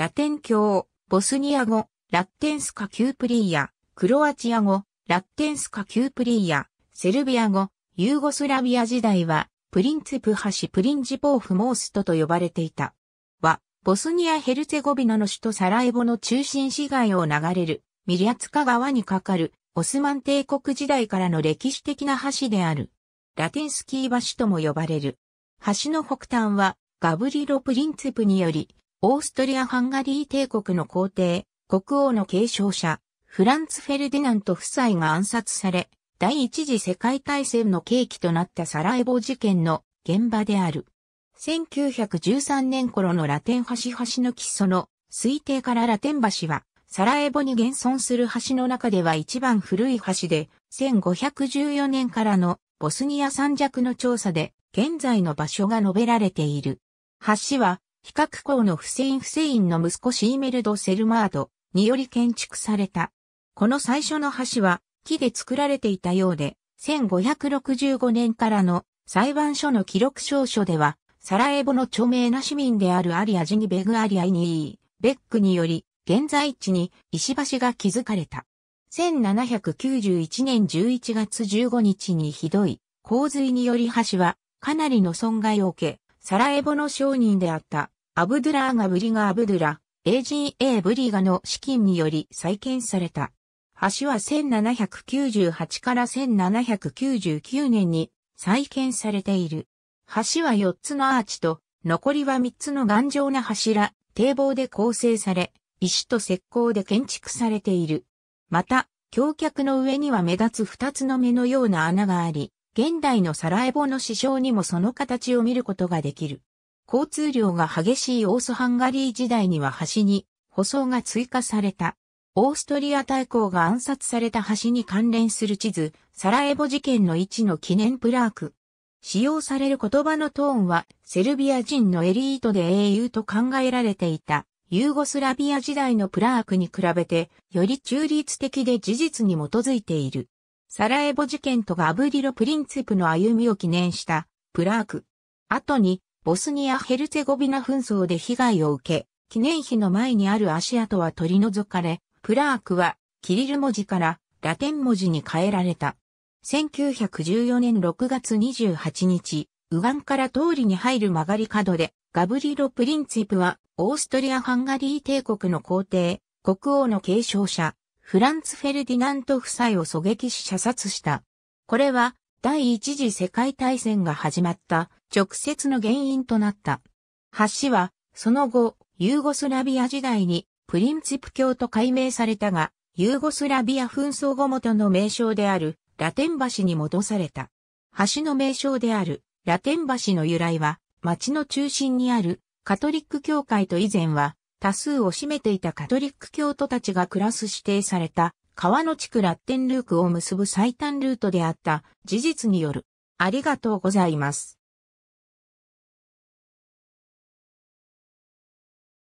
ラテン教、ボスニア語、ラッテンスカ・キュープリーヤ、クロアチア語、ラッテンスカ・キュープリーヤ、セルビア語、ユーゴスラビア時代は、プリンツプハシ・プリンジポーフ・モーストと呼ばれていた。は、ボスニア・ヘルツェゴビナの首都サラエボの中心市街を流れる、ミリアツカ川に架かる、オスマン帝国時代からの歴史的な橋である。ラテンスキー橋とも呼ばれる。橋の北端は、ガブリロ・プリンツプにより、オーストリア・ハンガリー帝国の皇帝、国王の継承者、フランツ・フェルディナント夫妻が暗殺され、第一次世界大戦の契機となったサラエボ事件の現場である。1913年頃のラテン橋橋の基礎の推定からラテン橋は、サラエボに現存する橋の中では一番古い橋で、1514年からのボスニア三弱の調査で、現在の場所が述べられている。橋は比較校のフセイン・フセインの息子シーメルド・セルマードにより建築された。この最初の橋は木で作られていたようで、1565年からの裁判所の記録証書では、サラエボの著名な市民であるアリアジニベグ・アリアイニー、ベックにより、現在地に石橋が築かれた。1791年11月15日にひどい洪水により橋はかなりの損害を受け、サラエボの商人であったアブドゥラーガブリガアブドゥラ、AGA ブリガの資金により再建された。橋は1798から1799年に再建されている。橋は4つのアーチと、残りは3つの頑丈な柱、堤防で構成され、石と石膏で建築されている。また、橋脚の上には目立つ2つの目のような穴があり、現代のサラエボの市場にもその形を見ることができる。交通量が激しいオースハンガリー時代には橋に舗装が追加された。オーストリア大公が暗殺された橋に関連する地図、サラエボ事件の位置の記念プラーク。使用される言葉のトーンは、セルビア人のエリートで英雄と考えられていた、ユーゴスラビア時代のプラークに比べて、より中立的で事実に基づいている。サラエボ事件とガブリロ・プリンツィプの歩みを記念したプラーク。後にボスニア・ヘルツェゴビナ紛争で被害を受け、記念碑の前にある足跡は取り除かれ、プラークはキリル文字からラテン文字に変えられた。1914年6月28日、右岸から通りに入る曲がり角で、ガブリロ・プリンツィプは、オーストリア・ハンガリー帝国の皇帝、国王の継承者、フランツ・フェルディナント夫妻を狙撃し射殺した。これは第一次世界大戦が始まった直接の原因となった。橋はその後ユーゴスラビア時代にプリンチプ教と改名されたが、ユーゴスラビア紛争後元の名称であるラテン橋に戻された。橋の名称であるラテン橋の由来は、町の中心にあるカトリック教会と以前は多数を占めていたカトリック教徒たちが暮らす指定された川の地区ラッテンルークを結ぶ最短ルートであった事実による。ありがとうございます。